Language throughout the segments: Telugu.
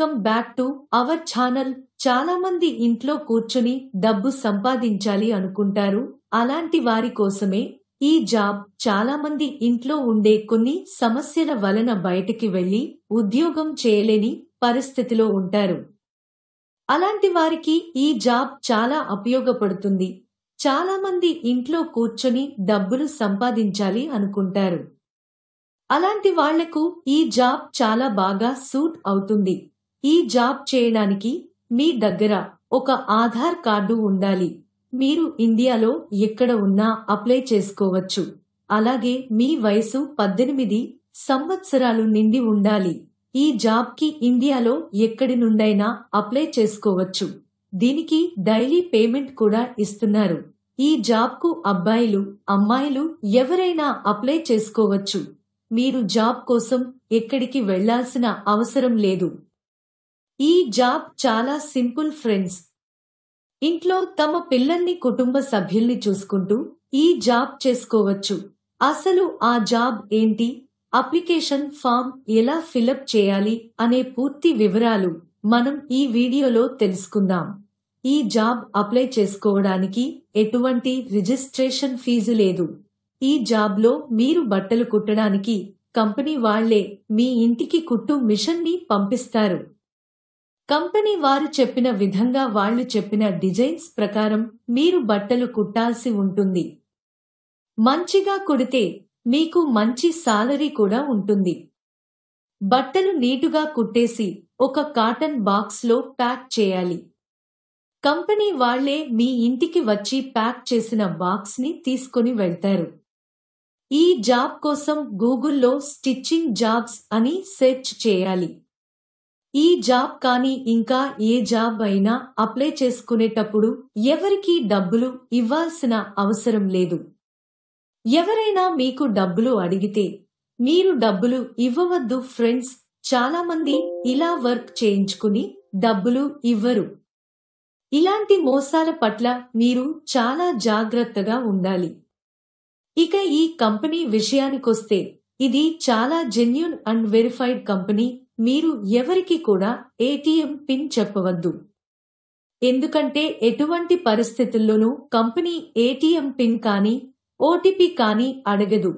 come back to our channel చాలా మంది ఇంట్లో కూర్చుని డబ్బు సంపాదించాలి అనుకుంటారు అలాంటి వారి కోసమే ఈ జాబ్ చాలా మంది ఇంట్లో ఉండే కొన్ని సమస్యల వలన బయటికి వెళ్లి ఉద్యోగం చేయలేని పరిస్థితిలో ఉంటారు అలాంటి వారికి ఈ జాబ్ చాలా ఉపయోగపడుతుంది చాలా మంది ఇంట్లో కూర్చొని డబ్బులు సంపాదించాలి అనుకుంటారు అలాంటి వాళ్లకు ఈ జాబ్ చాలా బాగా సూట్ అవుతుంది ఈ జాబ్ చేయడానికి మీ దగ్గర ఒక ఆధార్ కార్డు ఉండాలి మీరు ఇండియాలో ఎక్కడ ఉన్నా అప్లై చేసుకోవచ్చు అలాగే మీ వయసు పద్దెనిమిది సంవత్సరాలు నిండి ఉండాలి ఈ జాబ్కి ఇండియాలో ఎక్కడి నుండైనా అప్లై చేసుకోవచ్చు దీనికి డైలీ పేమెంట్ కూడా ఇస్తున్నారు ఈ జాబ్కు అబ్బాయిలు అమ్మాయిలు ఎవరైనా అప్లై చేసుకోవచ్చు మీరు జాబ్ కోసం ఎక్కడికి వెళ్లాల్సిన అవసరం లేదు ఈ జాబ్ చాలా సింపుల్ ఫ్రెండ్స్ ఇంట్లో తమ పిల్లల్ని కుటుంబ సభ్యుల్ని చూసుకుంటూ ఈ జాబ్ చేసుకోవచ్చు అసలు ఆ జాబ్ ఏంటి అప్లికేషన్ ఫామ్ ఎలా ఫిలప్ చేయాలి అనే పూర్తి వివరాలు మనం ఈ వీడియోలో తెలుసుకుందాం ఈ జాబ్ అప్లై చేసుకోవడానికి ఎటువంటి రిజిస్ట్రేషన్ ఫీజు లేదు ఈ జాబ్లో మీరు బట్టలు కుట్టడానికి కంపెనీ వాళ్లే మీ ఇంటికి కుట్టు మిషన్ని పంపిస్తారు కంపెనీ వారు చెప్పిన విధంగా వాళ్లు చెప్పిన డిజైన్స్ ప్రకారం మీరు బట్టలు కుట్టాల్సి ఉంటుంది మంచిగా కుడితే మీకు మంచి సాలరీ కూడా ఉంటుంది బట్టలు నీటుగా కుట్టేసి ఒక కాటన్ బాక్స్లో ప్యాక్ చేయాలి కంపెనీ వాళ్లే మీ ఇంటికి వచ్చి ప్యాక్ చేసిన బాక్స్ని తీసుకుని వెళ్తారు ఈ జాబ్ కోసం గూగుల్లో స్టిచ్చింగ్ జాబ్స్ అని సెర్చ్ చేయాలి ఈ జాబ్ కానీ ఇంకా ఏ జాబ్ అయినా అప్లై చేసుకునేటప్పుడు ఎవరికీ డబ్బులు ఇవ్వాల్సిన అవసరం లేదు ఎవరైనా మీకు డబ్బులు అడిగితే మీరు డబ్బులు ఇవ్వవద్దు ఫ్రెండ్స్ చాలామంది ఇలా వర్క్ చేయించుకుని డబ్బులు ఇవ్వరు ఇలాంటి మోసాల పట్ల మీరు చాలా జాగ్రత్తగా ఉండాలి ఇక ఈ కంపెనీ విషయానికొస్తే ఇది చాలా జెన్యున్ అండ్ వెరిఫైడ్ కంపెనీ మీరు ఎవరికి కూడా ఏటీఎం పిన్ చెప్పవద్దు ఎందుకంటే ఎటువంటి పరిస్థితుల్లోనూ కంపెనీ ఏటీఎం పిన్ కానీ ఓటీపీ కానీ అడగదు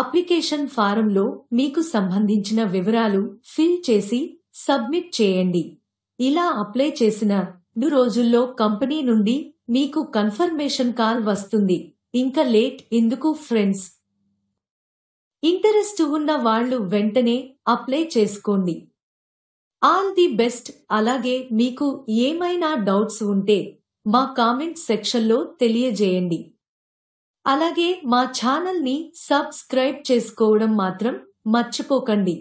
అప్లికేషన్ ఫారంలో మీకు సంబంధించిన వివరాలు ఫిల్ చేసి సబ్మిట్ చేయండి ఇలా అప్లై చేసిన రెండు రోజుల్లో కంపెనీ నుండి మీకు కన్ఫర్మేషన్ కాల్ వస్తుంది ఇంకా లేట్ ఎందుకు ఫ్రెండ్స్ ఇంటరెస్ట్ ఉన్న వాళ్ళు వెంటనే అప్లై చేసుకోండి ఆల్ ది బెస్ట్ అలాగే మీకు ఏమైనా డౌట్స్ ఉంటే మా కామెంట్ సెక్షన్లో తెలియజేయండి అలాగే మా ఛానల్ని సబ్స్క్రైబ్ చేసుకోవడం మాత్రం మర్చిపోకండి